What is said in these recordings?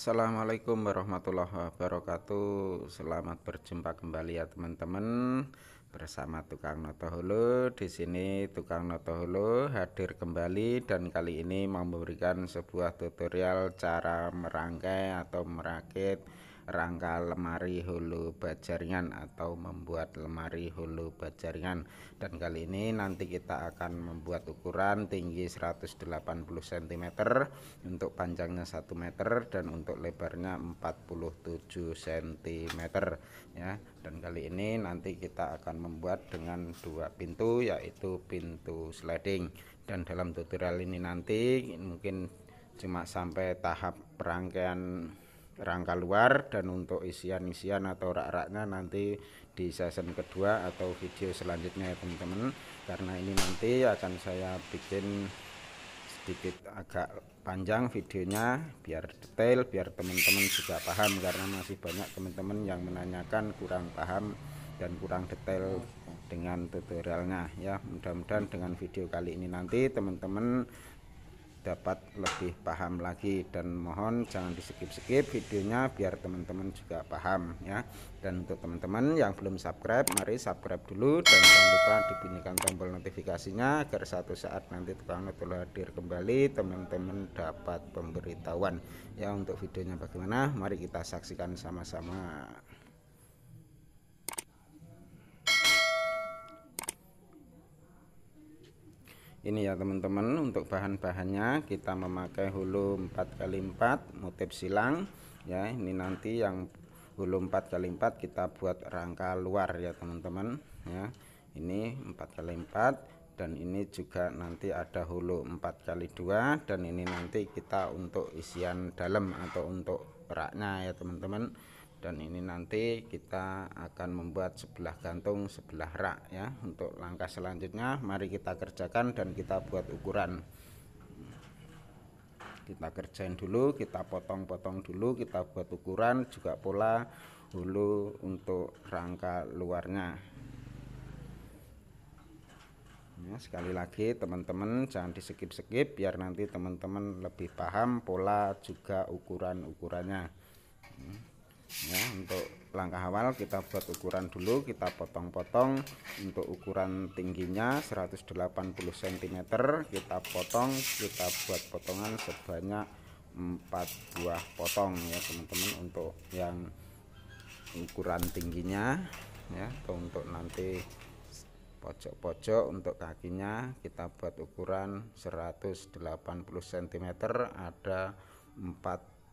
Assalamualaikum warahmatullahi wabarakatuh Selamat berjumpa kembali ya teman-teman Bersama Tukang Notohulu Di sini Tukang Notohulu hadir kembali Dan kali ini memberikan sebuah tutorial Cara merangkai atau merakit rangka lemari hulu bajaringan atau membuat lemari hulu bajaringan dan kali ini nanti kita akan membuat ukuran tinggi 180 cm untuk panjangnya 1 meter dan untuk lebarnya 47 cm ya dan kali ini nanti kita akan membuat dengan dua pintu yaitu pintu sliding dan dalam tutorial ini nanti mungkin cuma sampai tahap perangkaian rangka luar dan untuk isian-isian atau rak-raknya nanti di season kedua atau video selanjutnya ya teman-teman karena ini nanti akan saya bikin sedikit agak panjang videonya biar detail biar teman-teman juga paham karena masih banyak teman-teman yang menanyakan kurang paham dan kurang detail dengan tutorialnya ya mudah-mudahan dengan video kali ini nanti teman-teman dapat lebih paham lagi dan mohon jangan di skip-skip videonya biar teman-teman juga paham ya dan untuk teman-teman yang belum subscribe mari subscribe dulu dan jangan lupa dibunyikan tombol notifikasinya agar satu saat nanti tukang notul hadir kembali teman-teman dapat pemberitahuan ya untuk videonya bagaimana mari kita saksikan sama-sama ini ya teman-teman untuk bahan-bahannya kita memakai hulu 4x4 motif silang ya ini nanti yang hulu 4x4 kita buat rangka luar ya teman-teman ya ini 4x4 dan ini juga nanti ada hulu 4x2 dan ini nanti kita untuk isian dalam atau untuk raknya ya teman-teman dan ini nanti kita akan membuat sebelah gantung sebelah rak ya untuk langkah selanjutnya mari kita kerjakan dan kita buat ukuran kita kerjain dulu kita potong-potong dulu kita buat ukuran juga pola dulu untuk rangka luarnya Ya, sekali lagi teman-teman jangan di skip-skip biar nanti teman-teman lebih paham pola juga ukuran-ukurannya. Hmm ya untuk langkah awal kita buat ukuran dulu kita potong-potong untuk ukuran tingginya 180 cm kita potong kita buat potongan sebanyak 4 buah potong ya teman-teman untuk yang ukuran tingginya ya atau untuk nanti pojok-pojok untuk kakinya kita buat ukuran 180 cm ada 4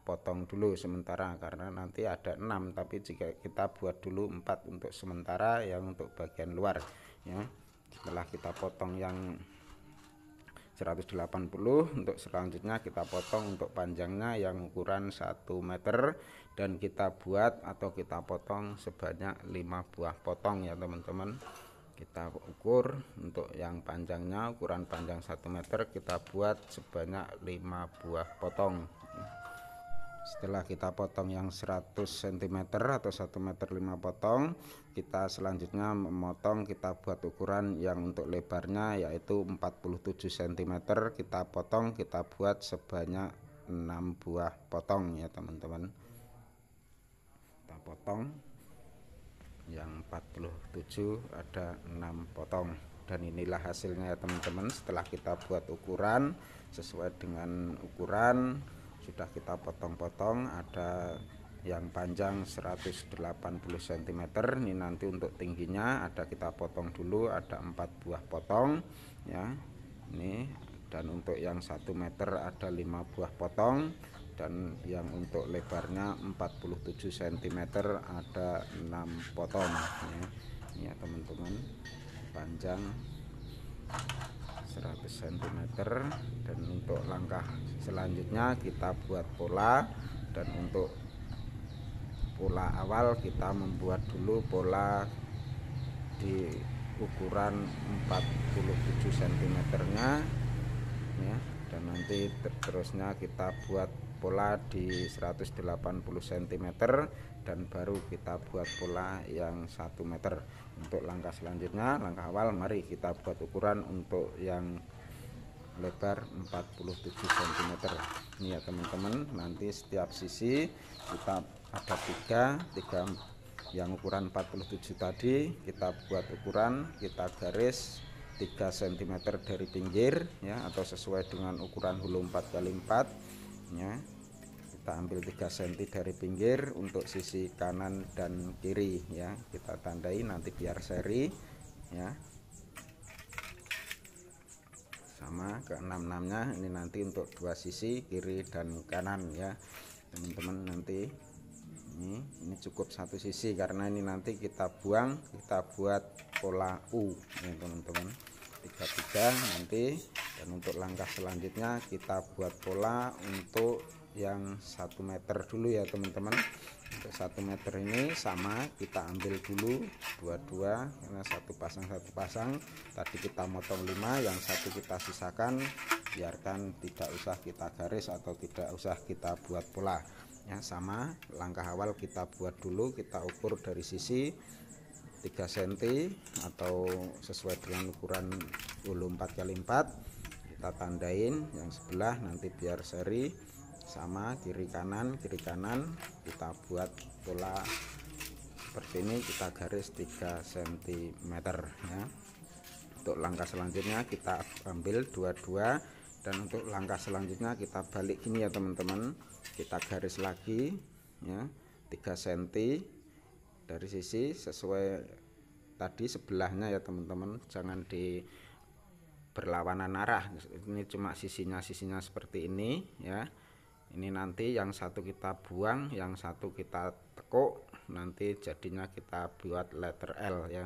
potong dulu sementara karena nanti ada enam tapi jika kita buat dulu empat untuk sementara yang untuk bagian luar ya setelah kita potong yang 180 untuk selanjutnya kita potong untuk panjangnya yang ukuran 1 meter dan kita buat atau kita potong sebanyak 5 buah potong ya teman-teman kita ukur untuk yang panjangnya ukuran panjang 1 meter kita buat sebanyak 5 buah potong setelah kita potong yang 100 cm atau 1 meter 5 potong kita selanjutnya memotong kita buat ukuran yang untuk lebarnya yaitu 47 cm kita potong kita buat sebanyak 6 buah potong ya teman-teman kita potong yang 47 ada 6 potong dan inilah hasilnya ya teman-teman setelah kita buat ukuran sesuai dengan ukuran sudah kita potong-potong ada yang panjang 180 cm ini nanti untuk tingginya ada kita potong dulu ada empat buah potong ya ini dan untuk yang satu meter ada lima buah potong dan yang untuk lebarnya 47 cm ada enam potong ya. ini ya teman-teman panjang 100 cm dan untuk langkah selanjutnya kita buat pola dan untuk pola awal kita membuat dulu pola di ukuran 47 cm nya ya dan nanti terusnya kita buat pola di 180 cm dan baru kita buat pola yang 1 meter untuk langkah selanjutnya langkah awal mari kita buat ukuran untuk yang lebar 47 cm ini ya teman-teman nanti setiap sisi kita ada tiga tiga yang ukuran 47 tadi kita buat ukuran kita garis 3 cm dari pinggir ya atau sesuai dengan ukuran hulu 4 kali 4 kita ambil 3 cm dari pinggir untuk sisi kanan dan kiri ya kita tandai nanti biar seri ya sama ke enam enamnya ini nanti untuk dua sisi kiri dan kanan ya teman-teman nanti ini ini cukup satu sisi karena ini nanti kita buang kita buat pola U ya teman-teman tiga tiga nanti dan untuk langkah selanjutnya kita buat pola untuk yang satu meter dulu ya teman-teman untuk satu meter ini sama kita ambil dulu dua-dua karena satu pasang satu pasang tadi kita motong lima yang satu kita sisakan biarkan tidak usah kita garis atau tidak usah kita buat pola ya sama langkah awal kita buat dulu kita ukur dari sisi 3 cm atau sesuai dengan ukuran ulu 4 kali 4 kita tandain yang sebelah nanti biar seri sama kiri kanan kiri kanan kita buat pola seperti ini kita garis 3 cm ya untuk langkah selanjutnya kita ambil dua-dua dan untuk langkah selanjutnya kita balik ini ya teman-teman kita garis lagi ya 3 cm dari sisi sesuai tadi sebelahnya ya teman-teman jangan di berlawanan arah ini cuma sisinya sisinya seperti ini ya ini nanti yang satu kita buang yang satu kita tekuk nanti jadinya kita buat letter L ya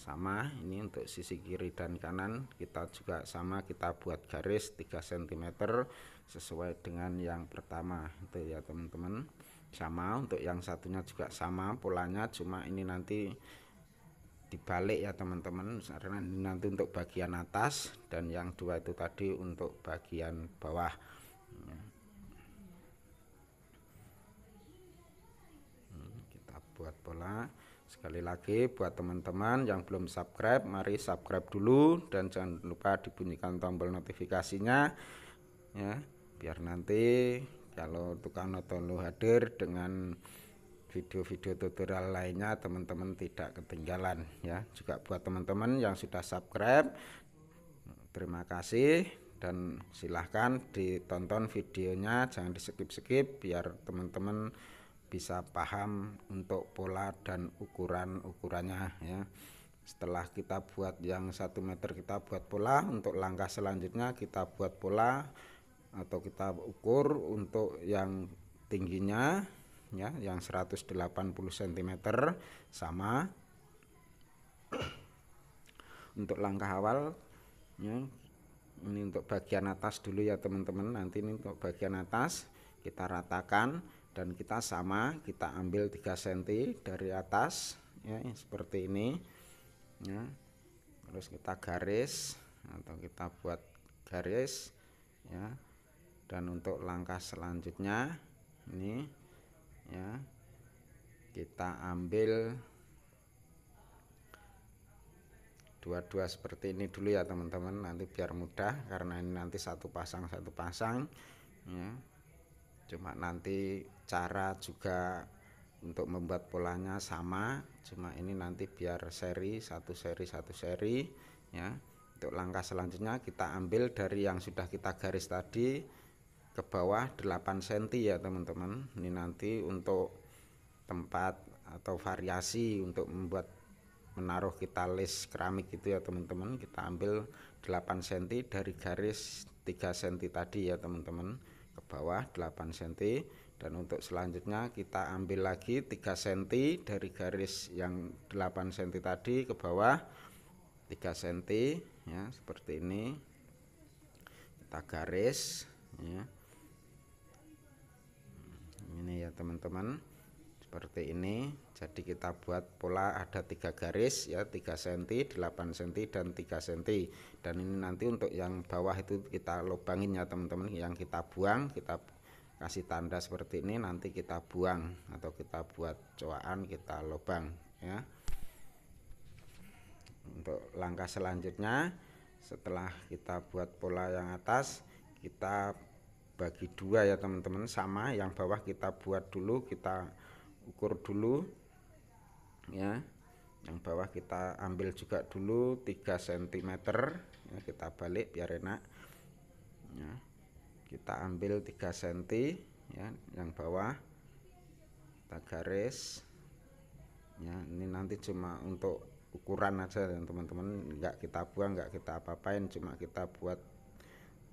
sama ini untuk sisi kiri dan kanan kita juga sama kita buat garis 3 cm sesuai dengan yang pertama itu ya teman-teman sama untuk yang satunya juga sama polanya cuma ini nanti dibalik ya teman-teman karena nanti untuk bagian atas dan yang dua itu tadi untuk bagian bawah hmm, kita buat pola sekali lagi buat teman-teman yang belum subscribe mari subscribe dulu dan jangan lupa dibunyikan tombol notifikasinya ya biar nanti kalau tukang notolo hadir dengan video-video tutorial lainnya teman-teman tidak ketinggalan ya juga buat teman-teman yang sudah subscribe terima kasih dan silahkan ditonton videonya jangan di skip-skip biar teman-teman bisa paham untuk pola dan ukuran-ukurannya ya setelah kita buat yang satu meter kita buat pola untuk langkah selanjutnya kita buat pola atau kita ukur untuk yang tingginya ya yang 180 cm sama untuk langkah awal ya, ini untuk bagian atas dulu ya teman-teman nanti ini untuk bagian atas kita ratakan dan kita sama kita ambil 3 cm dari atas ya seperti ini ya terus kita garis atau kita buat garis ya dan untuk langkah selanjutnya ini ya kita ambil dua-dua seperti ini dulu ya teman-teman nanti biar mudah karena ini nanti satu pasang satu pasang ya cuma nanti cara juga untuk membuat polanya sama cuma ini nanti biar seri satu seri satu seri ya untuk langkah selanjutnya kita ambil dari yang sudah kita garis tadi ke bawah 8 cm ya teman-teman ini nanti untuk tempat atau variasi untuk membuat menaruh kita list keramik itu ya teman-teman kita ambil 8 cm dari garis 3 cm tadi ya teman-teman ke bawah 8 cm dan untuk selanjutnya kita ambil lagi 3 cm dari garis yang 8 cm tadi ke bawah 3 cm ya seperti ini kita garis ya ini ya teman-teman seperti ini jadi kita buat pola ada tiga garis ya tiga senti, delapan senti dan tiga senti. dan ini nanti untuk yang bawah itu kita lubangin ya teman-teman yang kita buang kita kasih tanda seperti ini nanti kita buang atau kita buat coaan kita lubang ya untuk langkah selanjutnya setelah kita buat pola yang atas kita bagi dua ya teman-teman sama yang bawah kita buat dulu kita ukur dulu ya yang bawah kita ambil juga dulu 3 cm ya, kita balik biar enak ya, kita ambil 3 cm ya yang bawah kita garis ya ini nanti cuma untuk ukuran aja teman-teman enggak kita buang enggak kita apa-apain cuma kita buat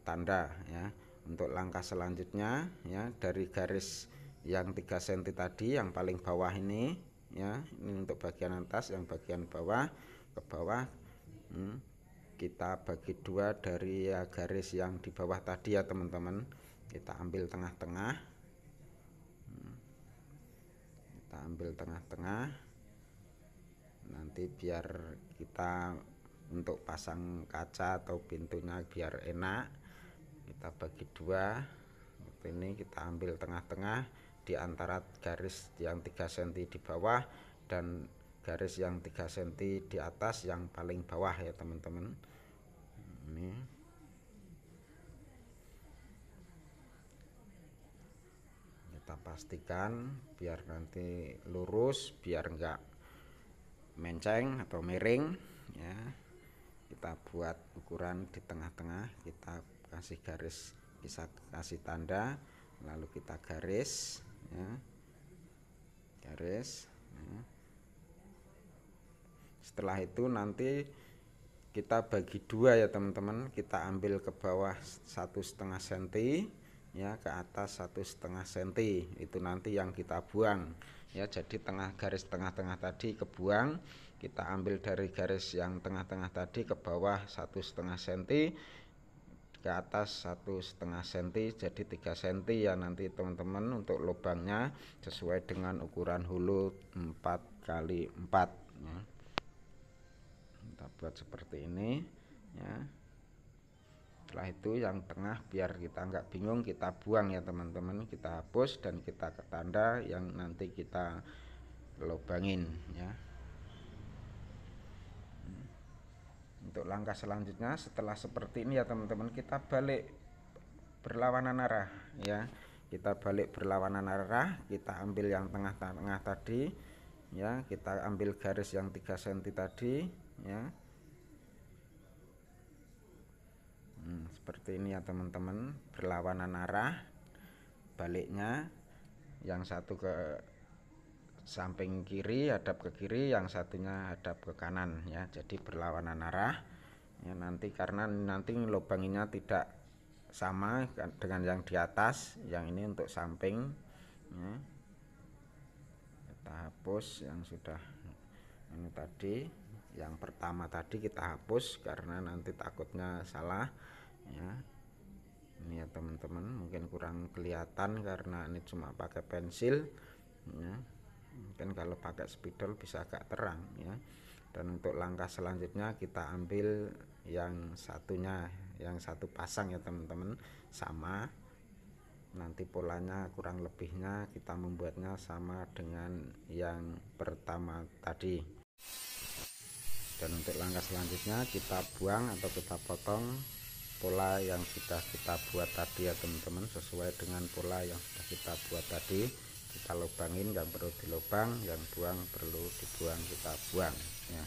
tanda ya untuk langkah selanjutnya ya dari garis yang 3 cm tadi yang paling bawah ini ya ini untuk bagian atas yang bagian bawah ke bawah hmm, kita bagi dua dari ya, garis yang di bawah tadi ya teman-teman kita ambil tengah-tengah hmm, kita ambil tengah-tengah nanti biar kita untuk pasang kaca atau pintunya biar enak kita bagi dua ini kita ambil tengah-tengah di antara garis yang 3 cm di bawah dan garis yang 3 cm di atas yang paling bawah ya teman-teman ini kita pastikan biar nanti lurus biar enggak menceng atau miring ya kita buat ukuran di tengah-tengah kita kasih garis bisa kasih tanda lalu kita garis ya garis ya. setelah itu nanti kita bagi dua ya teman-teman kita ambil ke bawah satu setengah senti ya ke atas satu setengah senti itu nanti yang kita buang ya jadi tengah garis tengah-tengah tadi kebuang kita ambil dari garis yang tengah-tengah tadi ke bawah satu setengah senti ke atas satu setengah senti jadi tiga senti ya nanti teman-teman untuk lubangnya sesuai dengan ukuran hulu empat kali empat ya. kita buat seperti ini ya setelah itu yang tengah biar kita nggak bingung kita buang ya teman-teman kita hapus dan kita ketanda yang nanti kita lubangin ya untuk langkah selanjutnya setelah seperti ini ya teman-teman kita balik berlawanan arah ya kita balik berlawanan arah kita ambil yang tengah-tengah tadi ya kita ambil garis yang 3 cm tadi ya hmm, seperti ini ya teman-teman berlawanan arah baliknya yang satu ke samping kiri hadap ke kiri yang satunya hadap ke kanan ya jadi berlawanan arah ya nanti karena nanti lubangnya tidak sama kan, dengan yang di atas yang ini untuk samping ya. kita hapus yang sudah ini tadi yang pertama tadi kita hapus karena nanti takutnya salah ya ini ya teman-teman mungkin kurang kelihatan karena ini cuma pakai pensil ya mungkin kalau pakai spidol bisa agak terang ya dan untuk langkah selanjutnya kita ambil yang satunya yang satu pasang ya teman-teman sama nanti polanya kurang lebihnya kita membuatnya sama dengan yang pertama tadi dan untuk langkah selanjutnya kita buang atau kita potong pola yang sudah kita buat tadi ya teman-teman sesuai dengan pola yang sudah kita buat tadi kita lubangin yang perlu dilubang yang buang perlu dibuang kita buang ya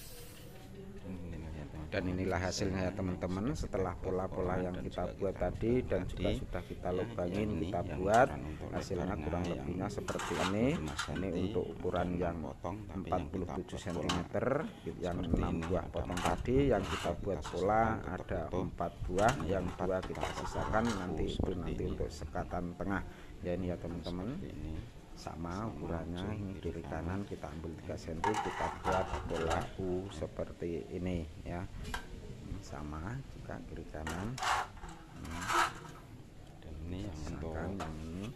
dan inilah hasilnya ya teman-teman setelah pola-pola yang kita buat tadi dan juga sudah kita lubangin kita buat hasilnya kurang lebihnya seperti ini ini untuk ukuran yang 47 cm yang 6 buah potong tadi yang kita buat pola ada 4 buah yang dua kita sisakan nanti itu nanti untuk sekatan tengah ya ini ya teman-teman sama ukurannya hmm, ini gitu kiri kan. kanan kita ambil 3 cm kita buat bola U seperti ini ya sama juga kiri kanan hmm. dan ini yang untuk yang ini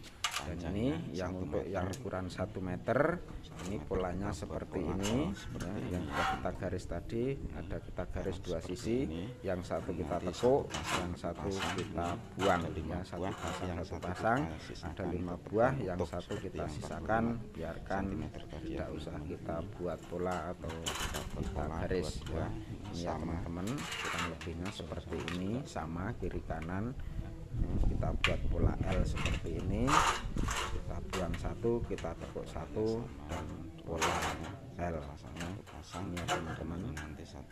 dan ini yang untuk yang ukuran 1 meter ini polanya seperti ini ya, yang sudah kita garis tadi ada kita garis nah, dua sisi yang satu kita tekuk yang satu kita buang ya, satu pasang satu pasang ada lima buah yang satu kita sisakan biarkan tidak usah kita buat pola atau kita garis ya ini ya teman-teman kurang lebihnya seperti ini sama kiri kanan Hmm, kita buat pola L seperti ini kita buang satu kita tekuk satu dan pola L rasanya pasang ya teman-teman nanti satu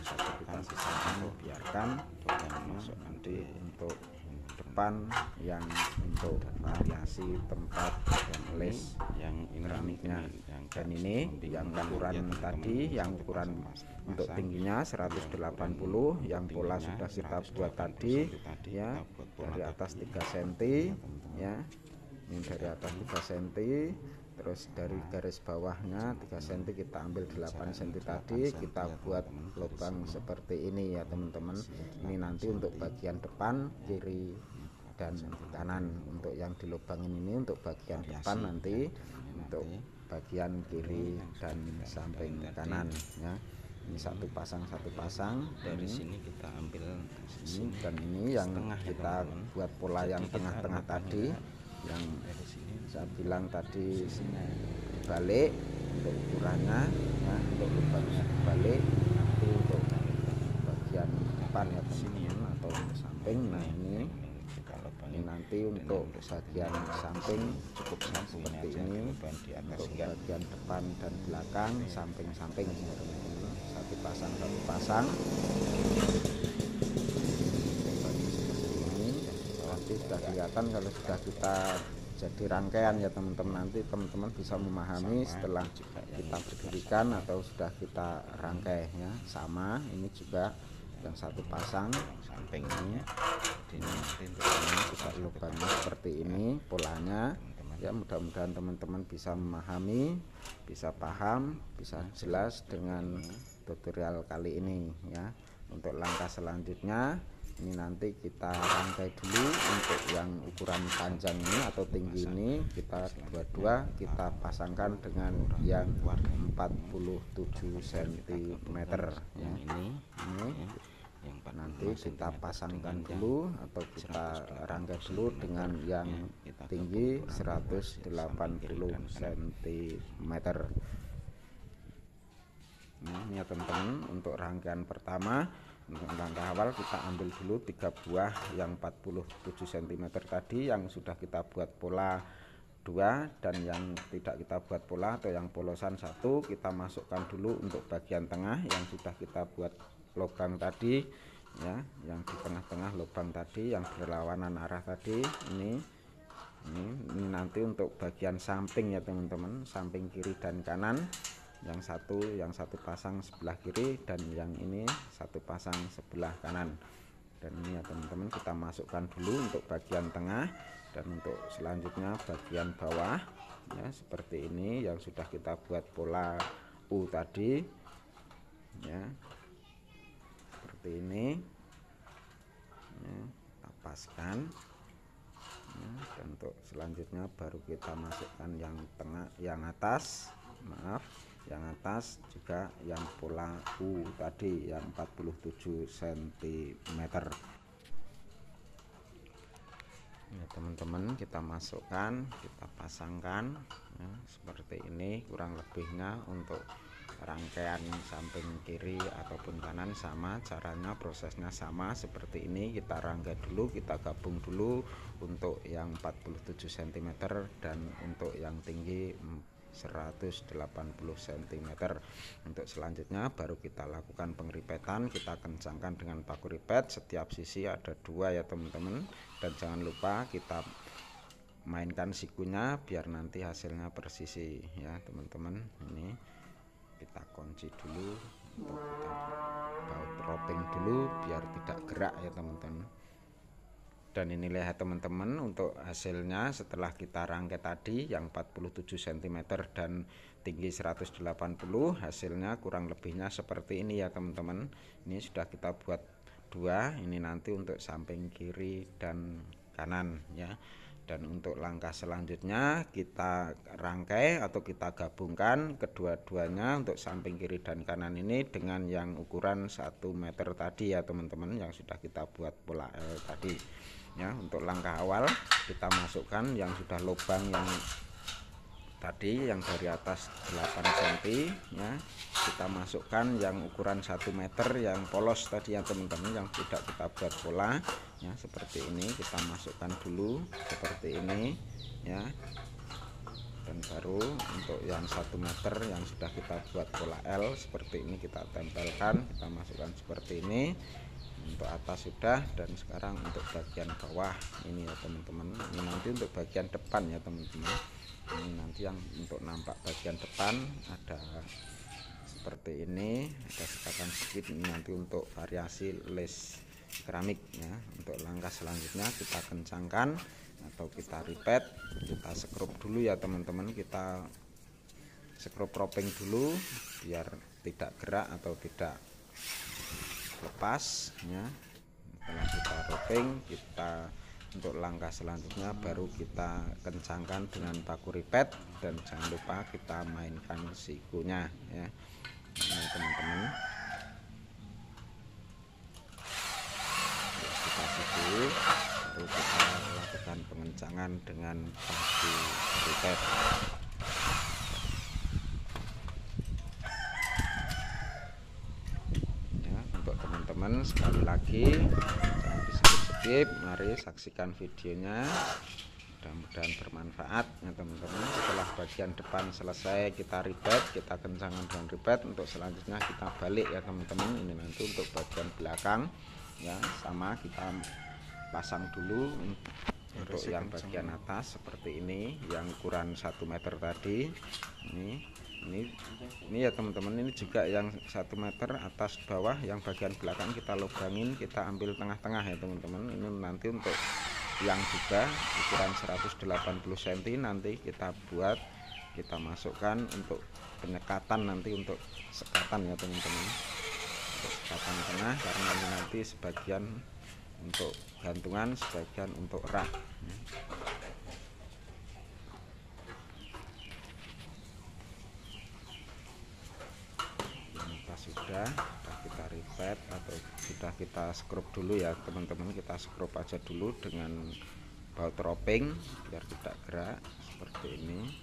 satu biarkan untuk masuk nanti untuk depan yang untuk variasi tempat dan les yang keramiknya dan ini yang ukuran tadi ya, yang ukuran untuk tingginya 180 yang pola sudah kita buat tadi ya dari atas 3 cm iya, ya ini dari atas 3 cm terus dari garis bawahnya 3 cm kita ambil 8 cm tadi kita buat lubang seperti ini ya teman-teman ini nanti untuk bagian depan kiri dan kanan untuk yang dilubangin ini untuk bagian depan nanti untuk bagian kiri dan samping kanan ya ini satu pasang satu pasang dari ini. sini kita ambil ini dan ini yang ya, kita buat pola yang tengah-tengah tadi yang saya bilang tadi balik untuk ukurannya ya, untuk lubangnya balik nanti untuk bagian depan ya sini ya nah, atau samping nah ini ini nanti untuk bagian samping cukup nah, seperti ini untuk ya. bagian depan dan belakang samping-samping satu pasang satu pasang nanti sudah kelihatan kalau sudah kita jadi rangkaian ya teman-teman nanti teman-teman bisa memahami setelah kita berdirikan atau sudah kita rangkai ya sama ini juga yang satu pasang sampingnya ini juga lubangnya seperti ini polanya ya mudah-mudahan teman-teman bisa memahami bisa paham bisa jelas dengan tutorial kali ini ya untuk langkah selanjutnya ini nanti kita rangkai dulu untuk yang ukuran panjang ini atau tinggi ini kita dua-dua kita pasangkan dengan yang 47 cm ya. ini ini ya. yang nanti kita pasangkan dulu atau kita rangkai dulu dengan ya, yang tinggi 180 cm nah, ini ya teman-teman untuk rangkaian pertama untuk langkah awal kita ambil dulu tiga buah yang 47 cm tadi yang sudah kita buat pola dua dan yang tidak kita buat pola atau yang polosan satu kita masukkan dulu untuk bagian tengah yang sudah kita buat lubang tadi ya yang di tengah-tengah lubang tadi yang berlawanan arah tadi ini ini, ini nanti untuk bagian samping ya teman-teman samping kiri dan kanan yang satu yang satu pasang sebelah kiri dan yang ini satu pasang sebelah kanan dan ini ya teman-teman kita masukkan dulu untuk bagian tengah dan untuk selanjutnya bagian bawah ya seperti ini yang sudah kita buat pola U tadi ya seperti ini ya, kita paskan ya, dan untuk selanjutnya baru kita masukkan yang tengah yang atas maaf yang atas juga yang pola U tadi yang 47 cm ya teman-teman kita masukkan kita pasangkan ya, seperti ini kurang lebihnya untuk rangkaian samping kiri ataupun kanan sama caranya prosesnya sama seperti ini kita rangkai dulu kita gabung dulu untuk yang 47 cm dan untuk yang tinggi 180 cm untuk selanjutnya baru kita lakukan pengripetan kita kencangkan dengan paku ripet setiap sisi ada dua ya teman-teman dan jangan lupa kita mainkan sikunya biar nanti hasilnya persisi ya teman-teman ini kita kunci dulu untuk kita baut roping dulu biar tidak gerak ya teman-teman dan ini lihat teman-teman untuk hasilnya setelah kita rangkai tadi yang 47 cm dan tinggi 180 hasilnya kurang lebihnya seperti ini ya teman-teman ini sudah kita buat dua ini nanti untuk samping kiri dan kanan ya dan untuk langkah selanjutnya kita rangkai atau kita gabungkan kedua-duanya untuk samping kiri dan kanan ini dengan yang ukuran 1 meter tadi ya teman-teman yang sudah kita buat pola L tadi ya untuk langkah awal kita masukkan yang sudah lubang yang tadi yang dari atas 8 cm ya kita masukkan yang ukuran 1 meter yang polos tadi ya teman-teman yang tidak kita buat pola ya seperti ini kita masukkan dulu seperti ini ya dan baru untuk yang satu meter yang sudah kita buat pola L seperti ini kita tempelkan kita masukkan seperti ini untuk atas sudah dan sekarang untuk bagian bawah ini ya teman-teman ini nanti untuk bagian depan ya teman-teman ini nanti yang untuk nampak bagian depan ada seperti ini ada sekatan sedikit ini nanti untuk variasi les keramik ya untuk langkah selanjutnya kita kencangkan atau kita ripet kita sekrup dulu ya teman-teman kita sekrup roping dulu biar tidak gerak atau tidak lepas ya setelah kita roping kita untuk langkah selanjutnya baru kita kencangkan dengan paku ripet dan jangan lupa kita mainkan sikunya ya nah, teman-teman nah, kita siku baru kita lakukan pengencangan dengan paku ripet sekali lagi jangan di skip skip mari saksikan videonya mudah-mudahan bermanfaat ya teman-teman setelah bagian depan selesai kita ribet kita kencangkan dan ribet untuk selanjutnya kita balik ya teman-teman ini nanti untuk bagian belakang ya sama kita pasang dulu untuk yang bagian atas seperti ini yang ukuran 1 meter tadi ini ini ini ya teman-teman ini juga yang satu meter atas bawah yang bagian belakang kita lubangin kita ambil tengah-tengah ya teman-teman ini nanti untuk yang juga ukuran 180 cm nanti kita buat kita masukkan untuk penyekatan nanti untuk sekatan ya teman-teman sekatan tengah karena ini nanti sebagian untuk gantungan sebagian untuk rak sudah sudah kita repet atau sudah kita scrub dulu ya teman-teman kita scrub aja dulu dengan baut roping biar tidak gerak seperti ini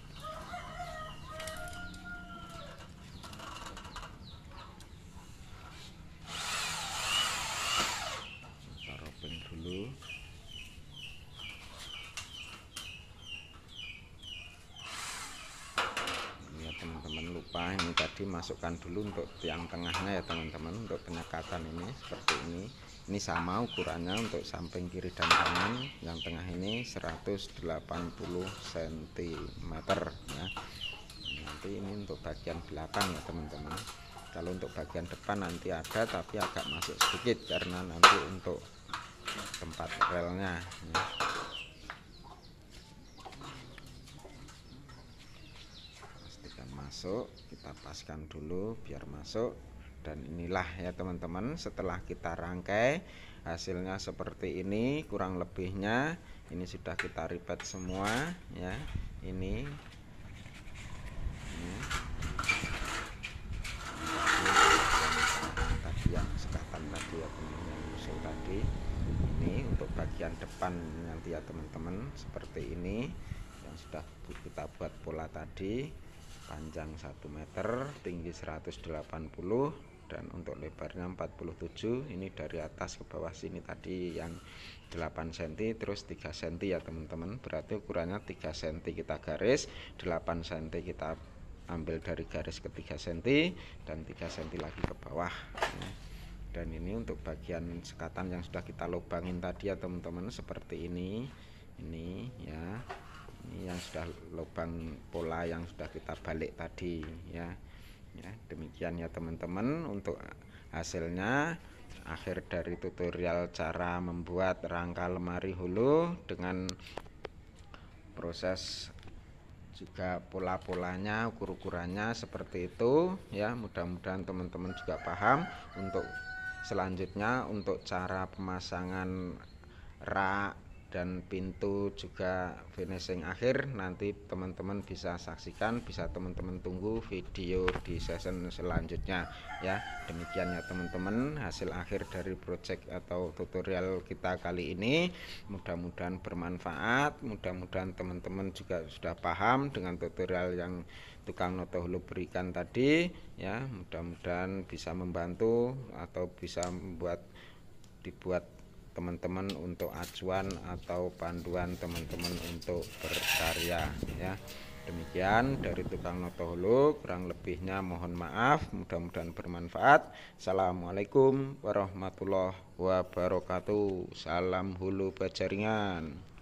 tadi masukkan dulu untuk tiang tengahnya ya teman-teman untuk penyekatan ini seperti ini ini sama ukurannya untuk samping kiri dan kanan yang tengah ini 180 cm ya nanti ini untuk bagian belakang ya teman-teman kalau untuk bagian depan nanti ada tapi agak masuk sedikit karena nanti untuk tempat relnya ya. masuk kita paskan dulu biar masuk dan inilah ya teman-teman setelah kita rangkai hasilnya seperti ini kurang lebihnya ini sudah kita ripet semua ya ini tadi yang sekatan tadi ya teman yang usul tadi ini untuk bagian depan nanti ya teman-teman seperti ini yang sudah kita buat pola tadi panjang 1 meter tinggi 180 dan untuk lebarnya 47 ini dari atas ke bawah sini tadi yang 8 cm terus 3 cm ya teman-teman berarti ukurannya 3 cm kita garis 8 cm kita ambil dari garis ke 3 cm dan 3 cm lagi ke bawah ya. dan ini untuk bagian sekatan yang sudah kita lubangin tadi ya teman-teman seperti ini ini ya ini yang sudah lubang pola yang sudah kita balik tadi ya ya demikian ya teman-teman untuk hasilnya akhir dari tutorial cara membuat rangka lemari hulu dengan proses juga pola-polanya ukur-ukurannya seperti itu ya mudah-mudahan teman-teman juga paham untuk selanjutnya untuk cara pemasangan rak dan pintu juga finishing akhir nanti teman-teman bisa saksikan bisa teman-teman tunggu video di season selanjutnya ya demikian ya teman-teman hasil akhir dari project atau tutorial kita kali ini mudah-mudahan bermanfaat mudah-mudahan teman-teman juga sudah paham dengan tutorial yang tukang noto hulu berikan tadi ya mudah-mudahan bisa membantu atau bisa membuat dibuat teman-teman untuk acuan atau panduan teman-teman untuk berkarya ya demikian dari tukang notohulu kurang lebihnya mohon maaf mudah-mudahan bermanfaat assalamualaikum warahmatullahi wabarakatuh salam hulu bajaringan